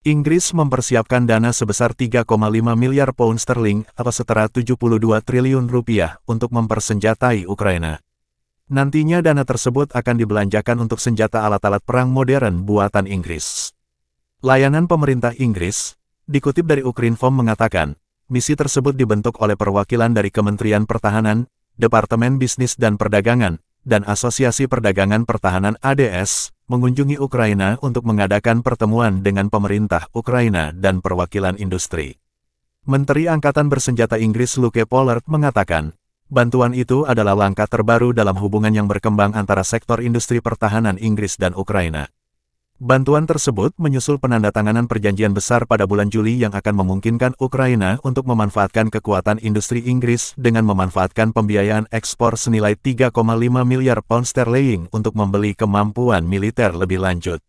Inggris mempersiapkan dana sebesar 3,5 miliar pound sterling atau setara 72 triliun rupiah untuk mempersenjatai Ukraina. Nantinya dana tersebut akan dibelanjakan untuk senjata alat-alat perang modern buatan Inggris. Layanan pemerintah Inggris, dikutip dari Ukrinform mengatakan, misi tersebut dibentuk oleh perwakilan dari Kementerian Pertahanan, Departemen Bisnis dan Perdagangan, dan Asosiasi Perdagangan Pertahanan ADS, mengunjungi Ukraina untuk mengadakan pertemuan dengan pemerintah Ukraina dan perwakilan industri. Menteri Angkatan Bersenjata Inggris Luke Pollard mengatakan, bantuan itu adalah langkah terbaru dalam hubungan yang berkembang antara sektor industri pertahanan Inggris dan Ukraina. Bantuan tersebut menyusul penandatanganan perjanjian besar pada bulan Juli yang akan memungkinkan Ukraina untuk memanfaatkan kekuatan industri Inggris dengan memanfaatkan pembiayaan ekspor senilai 3,5 miliar pound sterling untuk membeli kemampuan militer lebih lanjut.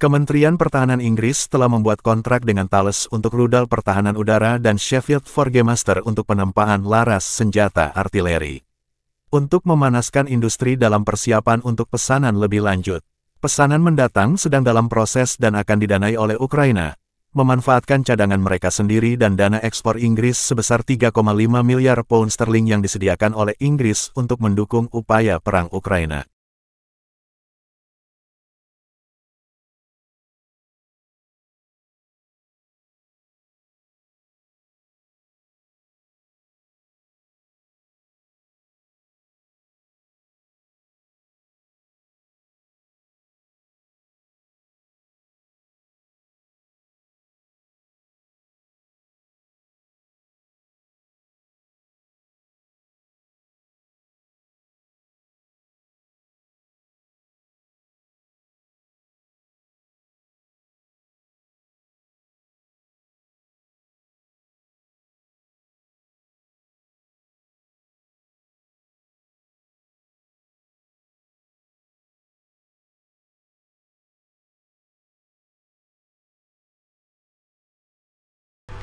Kementerian Pertahanan Inggris telah membuat kontrak dengan Thales untuk rudal pertahanan udara dan Sheffield Forgemaster untuk penempaan laras senjata artileri. Untuk memanaskan industri dalam persiapan untuk pesanan lebih lanjut. Pesanan mendatang sedang dalam proses dan akan didanai oleh Ukraina, memanfaatkan cadangan mereka sendiri dan dana ekspor Inggris sebesar 3,5 miliar pound sterling yang disediakan oleh Inggris untuk mendukung upaya perang Ukraina.